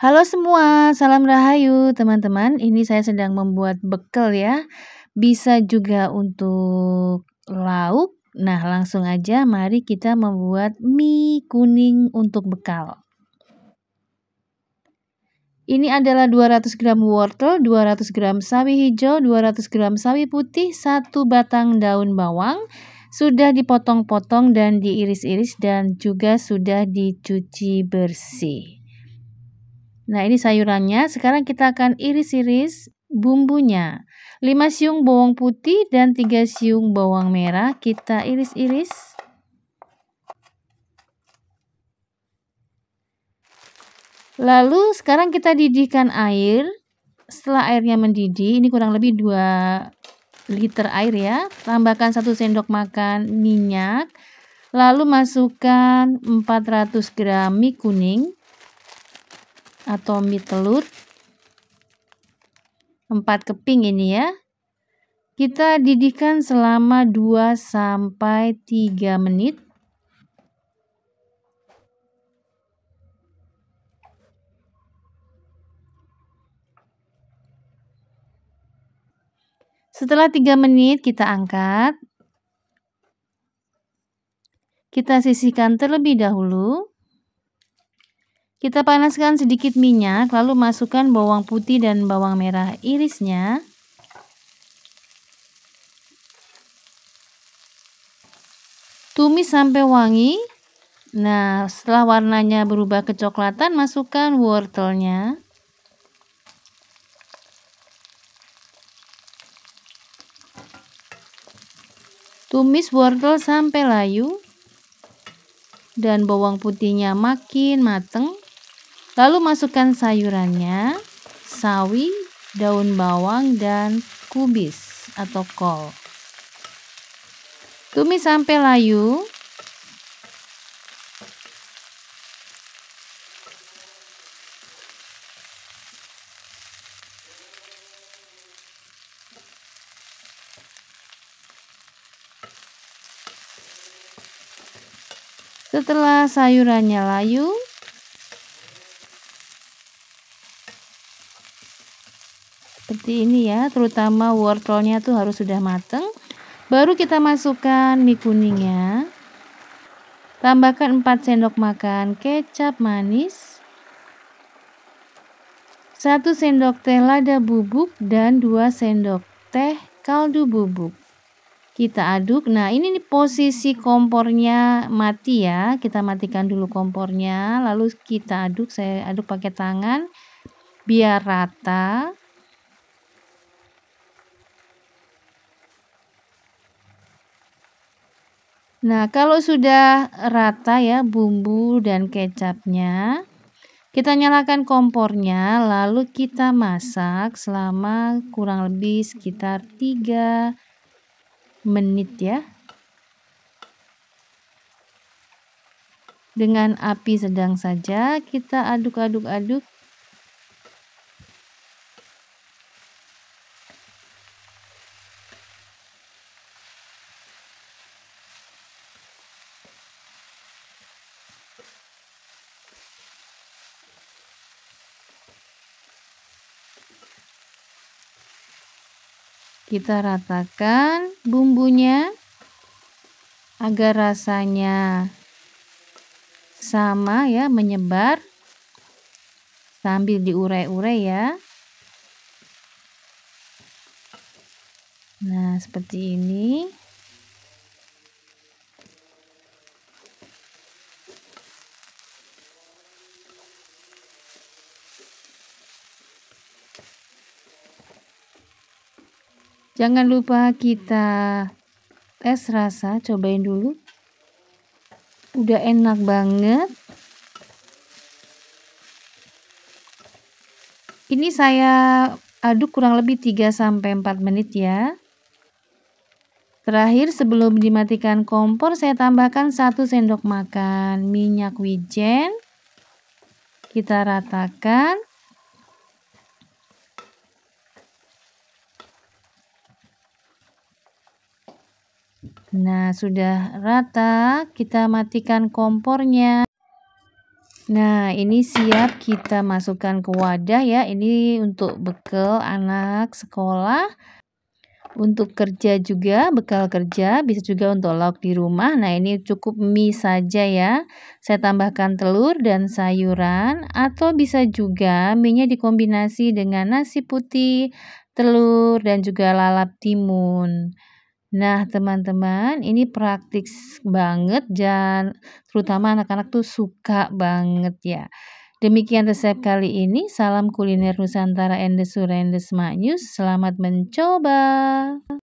Halo semua, salam rahayu teman-teman. Ini saya sedang membuat bekal ya. Bisa juga untuk lauk. Nah, langsung aja mari kita membuat mie kuning untuk bekal. Ini adalah 200 gram wortel, 200 gram sawi hijau, 200 gram sawi putih, satu batang daun bawang. Sudah dipotong-potong dan diiris-iris dan juga sudah dicuci bersih. Nah, ini sayurannya. Sekarang kita akan iris-iris bumbunya. 5 siung bawang putih dan 3 siung bawang merah kita iris-iris. Lalu sekarang kita didihkan air. Setelah airnya mendidih, ini kurang lebih 2 liter air ya. Tambahkan 1 sendok makan minyak. Lalu masukkan 400 gram mie kuning atau mie telur. 4 keping ini ya. Kita didihkan selama 2 sampai 3 menit. Setelah 3 menit kita angkat. Kita sisihkan terlebih dahulu. Kita panaskan sedikit minyak, lalu masukkan bawang putih dan bawang merah irisnya. Tumis sampai wangi. Nah, setelah warnanya berubah kecoklatan, masukkan wortelnya. Tumis wortel sampai layu dan bawang putihnya makin mateng. Lalu masukkan sayurannya, sawi, daun bawang, dan kubis atau kol. Tumis sampai layu. Setelah sayurannya layu, seperti ini ya terutama wortelnya tuh harus sudah mateng baru kita masukkan mie kuningnya tambahkan 4 sendok makan kecap manis 1 sendok teh lada bubuk dan 2 sendok teh kaldu bubuk kita aduk nah ini nih posisi kompornya mati ya kita matikan dulu kompornya lalu kita aduk saya aduk pakai tangan biar rata Nah, kalau sudah rata ya bumbu dan kecapnya, kita nyalakan kompornya lalu kita masak selama kurang lebih sekitar 3 menit ya. Dengan api sedang saja kita aduk-aduk-aduk Kita ratakan bumbunya agar rasanya sama ya, menyebar sambil diurai-urai ya. Nah, seperti ini. Jangan lupa kita tes rasa, cobain dulu. Udah enak banget. Ini saya aduk kurang lebih 3 sampai 4 menit ya. Terakhir sebelum dimatikan kompor saya tambahkan 1 sendok makan minyak wijen. Kita ratakan. Nah, sudah rata, kita matikan kompornya. Nah, ini siap kita masukkan ke wadah ya. Ini untuk bekal anak sekolah. Untuk kerja juga, bekal kerja, bisa juga untuk lauk di rumah. Nah, ini cukup mie saja ya. Saya tambahkan telur dan sayuran atau bisa juga mie-nya dikombinasi dengan nasi putih, telur dan juga lalap timun. Nah, teman-teman, ini praktik banget dan terutama anak-anak tuh suka banget ya. Demikian resep kali ini. Salam kuliner Nusantara Endes Surendes Selamat mencoba.